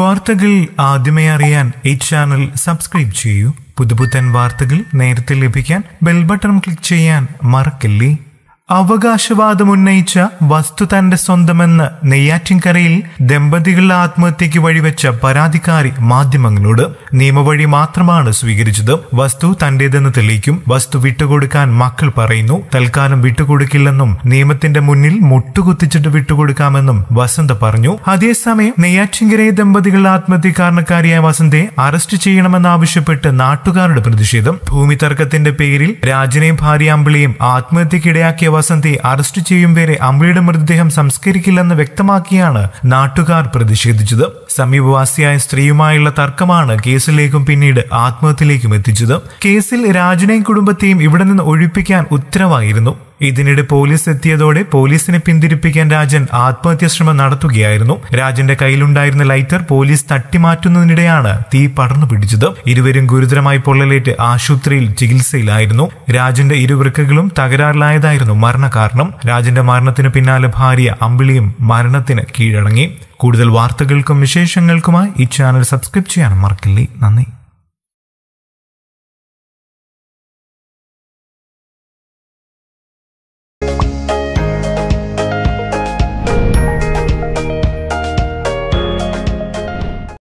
വാർത്തകൾ ആദ്യമേ അറിയാൻ ഈ ചാനൽ സബ്സ്ക്രൈബ് ചെയ്യൂ പുതുപുത്തൻ വാർത്തകൾ നേരത്തെ ലഭിക്കാൻ ബെൽ ബട്ടൺ ക്ലിക്ക് ചെയ്യാൻ മറക്കല്ലേ അവകാശവാദം ഉന്നയിച്ച വസ്തു തന്റെ സ്വന്തമെന്ന് നെയ്യാറ്റിൻകരയിൽ ദമ്പതികളുടെ ആത്മഹത്യയ്ക്ക് വഴിവെച്ച പരാതിക്കാരി മാധ്യമങ്ങളോട് നിയമവഴി മാത്രമാണ് സ്വീകരിച്ചത് വസ്തു തന്റേതെന്ന് തെളിയിക്കും വസ്തു വിട്ടുകൊടുക്കാൻ മക്കൾ പറയുന്നു തൽക്കാലം വിട്ടുകൊടുക്കില്ലെന്നും നിയമത്തിന്റെ മുന്നിൽ മുട്ടുകുത്തിച്ചിട്ട് വിട്ടുകൊടുക്കാമെന്നും വസന്ത പറഞ്ഞു അതേസമയം നെയ്യാറ്റിങ്കരയെ ദമ്പതികൾ ആത്മഹത്യ കാരണക്കാരിയായ വസന്തയെ അറസ്റ്റ് ചെയ്യണമെന്നാവശ്യപ്പെട്ട് നാട്ടുകാരുടെ പ്രതിഷേധം ഭൂമി തർക്കത്തിന്റെ പേരിൽ രാജനെയും ഭാര്യ അമ്പിളിയും ആത്മഹത്യക്കിടയാക്കിയ വസന്തയെ അറസ്റ്റ് ചെയ്യും വരെ അമ്പിളിയുടെ മൃതദേഹം സംസ്കരിക്കില്ലെന്ന് വ്യക്തമാക്കിയാണ് നാട്ടുകാർ പ്രതിഷേധിച്ചത് സമീപവാസിയായ സ്ത്രീയുമായുള്ള തർക്കമാണ് കേസ് കേസിലേക്കും പിന്നീട് ആത്മഹത്യയിലേക്കും എത്തിച്ചത് കേസിൽ രാജുനെയും കുടുംബത്തെയും ഇവിടെ നിന്ന് ഒഴിപ്പിക്കാൻ ഉത്തരവായിരുന്നു ഇതിനിടെ പോലീസ് എത്തിയതോടെ പോലീസിനെ പിന്തിരിപ്പിക്കാൻ രാജൻ ആത്മഹത്യാ ശ്രമം നടത്തുകയായിരുന്നു രാജന്റെ കയ്യിലുണ്ടായിരുന്ന ലൈറ്റർ പോലീസ് തട്ടിമാറ്റുന്നതിനിടെയാണ് തീ പടർന്നു പിടിച്ചത് ഇരുവരും ഗുരുതരമായി പൊള്ളലേറ്റ് ആശുപത്രിയിൽ ചികിത്സയിലായിരുന്നു രാജന്റെ ഇരുവൃക്കകളും തകരാറിലായതായിരുന്നു മരണകാരണം രാജന്റെ മരണത്തിന് പിന്നാലെ ഭാര്യ അമ്പിളിയും മരണത്തിന് കീഴടങ്ങി കൂടുതൽ വാർത്തകൾക്കും വിശേഷങ്ങൾക്കുമായി ഈ ചാനൽ സബ്സ്ക്രൈബ് ചെയ്യാൻ മറക്കില്ലേ നന്ദി